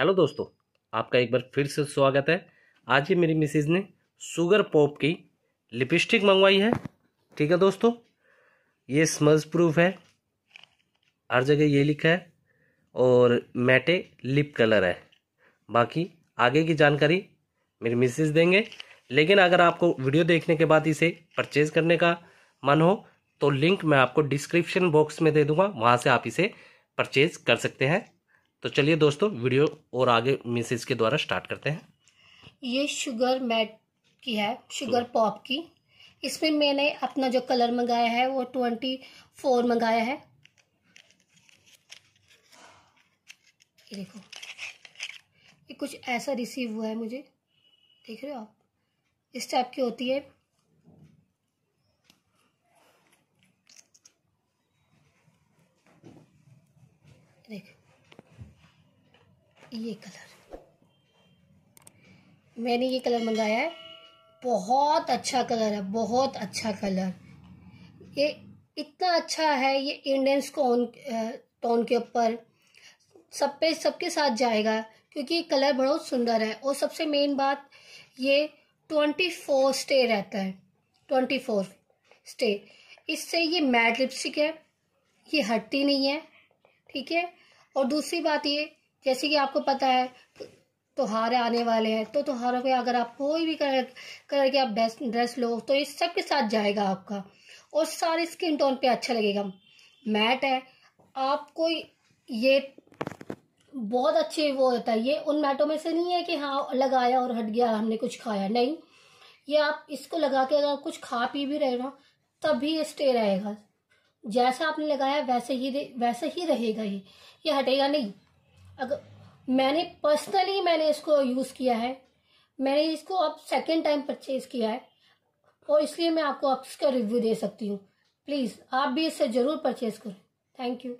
hello दोस्तों आपका एक बार फिर से स्वागत है आज ही मेरी मिसेज ने शुगर पॉप की लिपस्टिक मंगवाई है ठीक है दोस्तों ये स्मज प्रूफ है हर जगह ये लिखा है और मैटे लिप कलर है बाकी आगे की जानकारी मेरी मिसेज देंगे लेकिन अगर आपको वीडियो देखने के बाद इसे परचेज़ करने का मन हो तो लिंक मैं आपको डिस्क्रिप्शन बॉक्स में दे दूंगा वहाँ से आप इसे परचेज़ कर सकते हैं तो चलिए दोस्तों वीडियो और आगे मिसेज के द्वारा स्टार्ट करते हैं ये शुगर मैट की है शुगर पॉप की इसमें मैंने अपना जो कलर मंगाया है वो ट्वेंटी फोर मंगाया है ये देखो ये कुछ ऐसा रिसीव हुआ है मुझे देख रहे हो आप इस टाइप की होती है देख ये कलर मैंने ये कलर मंगाया है बहुत अच्छा कलर है बहुत अच्छा कलर ये इतना अच्छा है ये इंडियन स्कोन टोन के ऊपर सब पे सबके साथ जाएगा क्योंकि कलर बहुत सुंदर है और सबसे मेन बात ये ट्वेंटी फोर स्टे रहता है ट्वेंटी फोर स्टे इससे ये मैट लिपस्टिक है ये हटती नहीं है ठीक है और दूसरी बात ये जैसे कि आपको पता है त्यौहार आने वाले हैं तो त्यौहारों में अगर आप कोई भी कलर कलर के आप बेस्ट ड्रेस लो तो इस सब के साथ जाएगा आपका और सारे स्किन टोन पे अच्छा लगेगा मैट है आपको ये बहुत अच्छे वो होता है ये उन मैटों में से नहीं है कि हाँ लगाया और हट गया हमने कुछ खाया नहीं ये आप इसको लगा के अगर कुछ खा पी भी रहे ना तब भी ये स्टे रहेगा जैसा आपने लगाया वैसे ही वैसे ही रहेगा ये ये हटेगा नहीं अगर मैंने पर्सनली मैंने इसको यूज़ किया है मैंने इसको अब सेकेंड टाइम परचेज किया है और इसलिए मैं आपको अब इसका रिव्यू दे सकती हूँ प्लीज़ आप भी इसे ज़रूर परचेज करें थैंक यू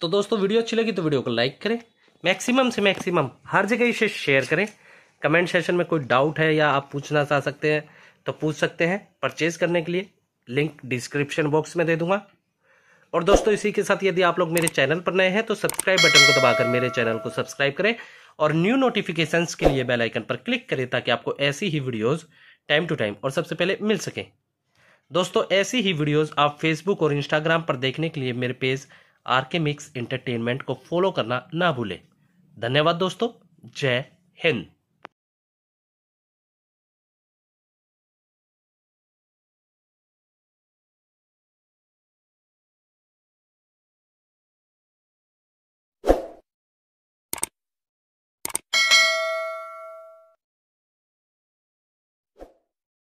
तो दोस्तों वीडियो अच्छी लगी तो वीडियो को लाइक करें मैक्सिमम से मैक्सिमम हर जगह इसे शेयर करें कमेंट सेशन में कोई डाउट है या आप पूछना चाह सकते हैं तो पूछ सकते हैं परचेज करने के लिए लिंक डिस्क्रिप्शन बॉक्स में दे दूंगा और दोस्तों इसी के साथ यदि आप लोग मेरे चैनल पर नए हैं तो सब्सक्राइब बटन को दबाकर मेरे चैनल को सब्सक्राइब करें और न्यू नोटिफिकेशन के लिए बेल आइकन पर क्लिक करें ताकि आपको ऐसी ही वीडियोज टाइम टू टाइम और सबसे पहले मिल सकें दोस्तों ऐसी ही वीडियोस आप फेसबुक और इंस्टाग्राम पर देखने के लिए मेरे page R K mix entertainment को फॉलो करना ना भूलें धन्यवाद दोस्तों जय हिंद